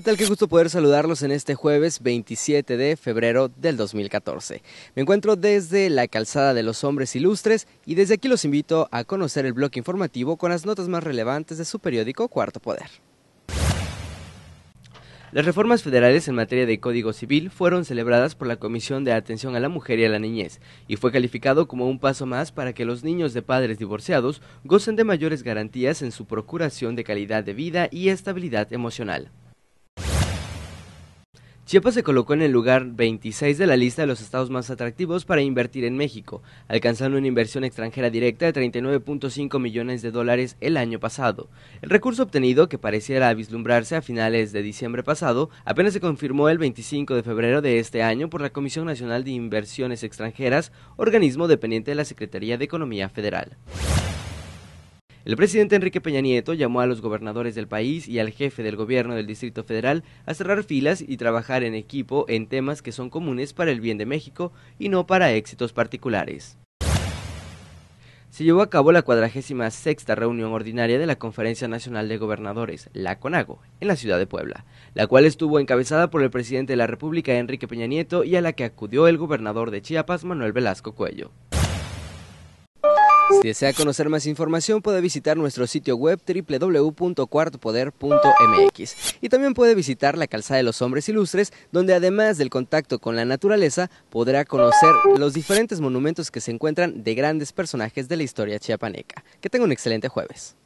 ¿Qué tal? Qué gusto poder saludarlos en este jueves 27 de febrero del 2014. Me encuentro desde la calzada de los hombres ilustres y desde aquí los invito a conocer el bloque informativo con las notas más relevantes de su periódico Cuarto Poder. Las reformas federales en materia de Código Civil fueron celebradas por la Comisión de Atención a la Mujer y a la Niñez y fue calificado como un paso más para que los niños de padres divorciados gocen de mayores garantías en su procuración de calidad de vida y estabilidad emocional. Chiapas se colocó en el lugar 26 de la lista de los estados más atractivos para invertir en México, alcanzando una inversión extranjera directa de 39.5 millones de dólares el año pasado. El recurso obtenido, que pareciera vislumbrarse a finales de diciembre pasado, apenas se confirmó el 25 de febrero de este año por la Comisión Nacional de Inversiones Extranjeras, organismo dependiente de la Secretaría de Economía Federal. El presidente Enrique Peña Nieto llamó a los gobernadores del país y al jefe del gobierno del Distrito Federal a cerrar filas y trabajar en equipo en temas que son comunes para el bien de México y no para éxitos particulares se llevó a cabo la 46 sexta reunión ordinaria de la Conferencia Nacional de Gobernadores, la CONAGO, en la ciudad de Puebla, la cual estuvo encabezada por el presidente de la República, Enrique Peña Nieto, y a la que acudió el gobernador de Chiapas, Manuel Velasco Cuello. Si desea conocer más información puede visitar nuestro sitio web www.cuartopoder.mx y también puede visitar la Calzada de los Hombres Ilustres, donde además del contacto con la naturaleza podrá conocer los diferentes monumentos que se encuentran de grandes personajes de la historia chiapaneca. Que tenga un excelente jueves.